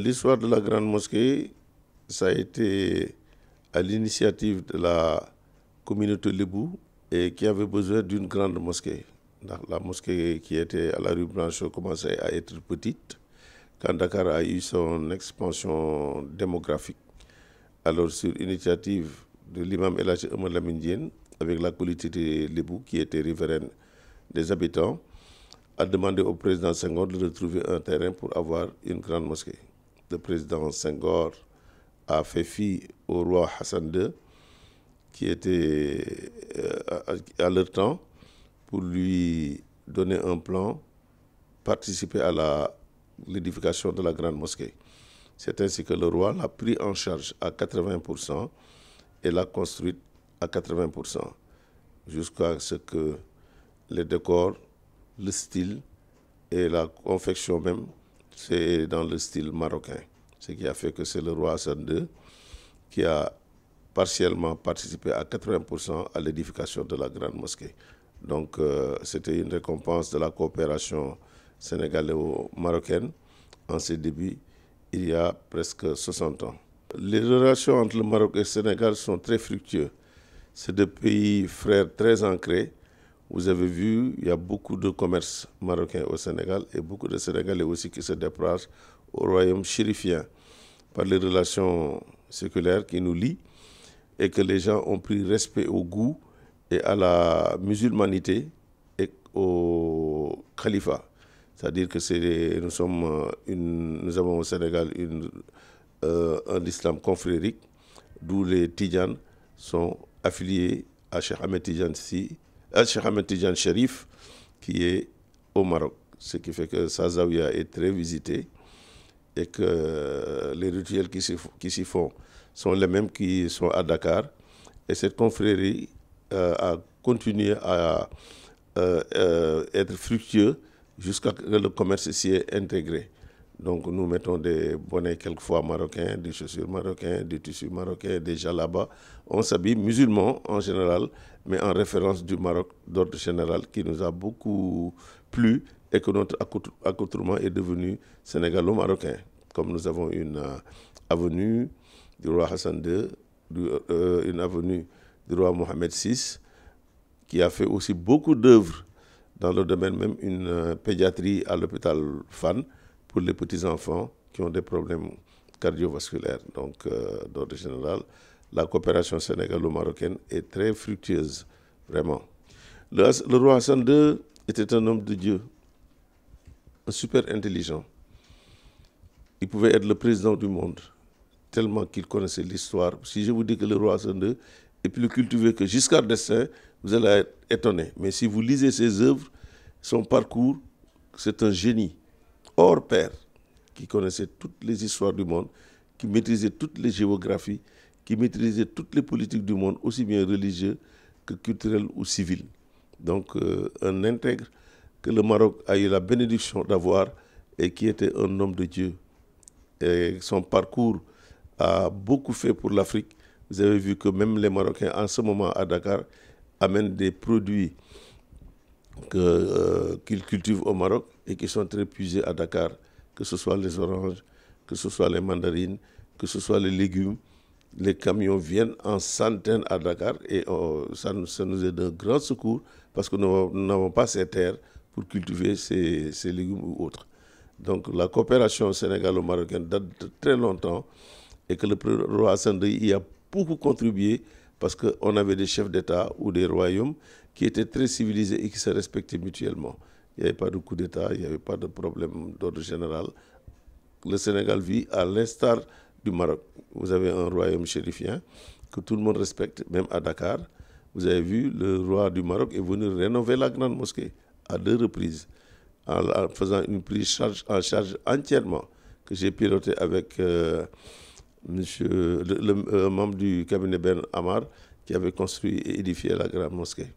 L'histoire de la Grande Mosquée, ça a été à l'initiative de la communauté libou et qui avait besoin d'une grande mosquée. La mosquée qui était à la rue Blanche commençait à être petite quand Dakar a eu son expansion démographique. Alors, sur l'initiative de l'imam El Omar Lamindien, avec la collectivité libou qui était riveraine des habitants, a demandé au président Senghor de retrouver un terrain pour avoir une grande mosquée le président Senghor a fait fi au roi Hassan II, qui était euh, à leur temps, pour lui donner un plan, participer à l'édification de la grande mosquée. C'est ainsi que le roi l'a pris en charge à 80% et l'a construite à 80%, jusqu'à ce que les décors, le style et la confection même c'est dans le style marocain. Ce qui a fait que c'est le roi Hassan II qui a partiellement participé à 80% à l'édification de la grande mosquée. Donc euh, c'était une récompense de la coopération sénégalo-marocaine en ses débuts il y a presque 60 ans. Les relations entre le Maroc et le Sénégal sont très fructueuses. C'est deux pays frères très ancrés vous avez vu, il y a beaucoup de commerces marocains au Sénégal et beaucoup de Sénégalais aussi qui se déplacent au royaume chérifien par les relations séculaires qui nous lient et que les gens ont pris respect au goût et à la musulmanité et au califat. C'est-à-dire que nous, sommes une, nous avons au Sénégal une, euh, un islam confrérique, d'où les Tidjanes sont affiliés à Cheikh Ahmed Tidjan Al-Sheikh ah, Ahmed Sherif, qui est au Maroc. Ce qui fait que sa est très visitée et que euh, les rituels qui s'y font sont les mêmes qui sont à Dakar. Et cette confrérie euh, a continué à euh, être fructueux jusqu'à ce que le commerce s'y est intégré. Donc nous mettons des bonnets quelquefois marocains, des chaussures marocains, des tissus marocains, des bas On s'habille musulman en général, mais en référence du Maroc d'ordre général qui nous a beaucoup plu et que notre accoutrement est devenu sénégalo-marocain. Comme nous avons une euh, avenue du roi Hassan II, euh, une avenue du roi Mohamed VI, qui a fait aussi beaucoup d'œuvres dans le domaine, même une euh, pédiatrie à l'hôpital Fan pour les petits-enfants qui ont des problèmes cardiovasculaires, donc euh, d'ordre général. La coopération sénégalo-marocaine est très fructueuse, vraiment. Le, roi Hassan II était un homme de Dieu, un super intelligent. Il pouvait être le président du monde, tellement qu'il connaissait l'histoire. Si je vous dis que le roi Hassan II est plus cultivé que Giscard d'Estaing, vous allez être étonné. Mais si vous lisez ses œuvres, son parcours, c'est un génie hors pair, qui connaissait toutes les histoires du monde, qui maîtrisait toutes les géographies, qui maîtrisait toutes les politiques du monde, aussi bien religieuses que culturelles ou civiles. Donc euh, un intègre que le Maroc a eu la bénédiction d'avoir et qui était un homme de Dieu. Et son parcours a beaucoup fait pour l'Afrique. Vous avez vu que même les Marocains, en ce moment à Dakar, amènent des produits euh, qu'ils cultivent au Maroc et qui sont très puisés à Dakar, que ce soit les oranges, que ce soit les mandarines, que ce soit les légumes. Les camions viennent en centaines à Dakar et euh, ça, nous, ça, nous est d'un grand secours parce que nous n'avons pas ces terres pour cultiver ces, légumes ou autres. Donc la coopération sénégalo-marocaine date de très longtemps et que le roi Sandri y a beaucoup contribué parce qu'on avait des chefs d'État ou des royaumes qui étaient très civilisés et qui se respectaient mutuellement. Il n'y avait pas de coup d'État, il n'y avait pas de problème d'ordre général. Le Sénégal vit à l'instar du Maroc. Vous avez un royaume chérifien que tout le monde respecte, même à Dakar. Vous avez vu, le roi du Maroc est venu rénover la grande mosquée à deux reprises, en, faisant une prise en charge entièrement que j'ai pilotée avec... Euh, monsieur, le, euh, membre du cabinet Ben Amar qui avait construit et édifié la grande mosquée.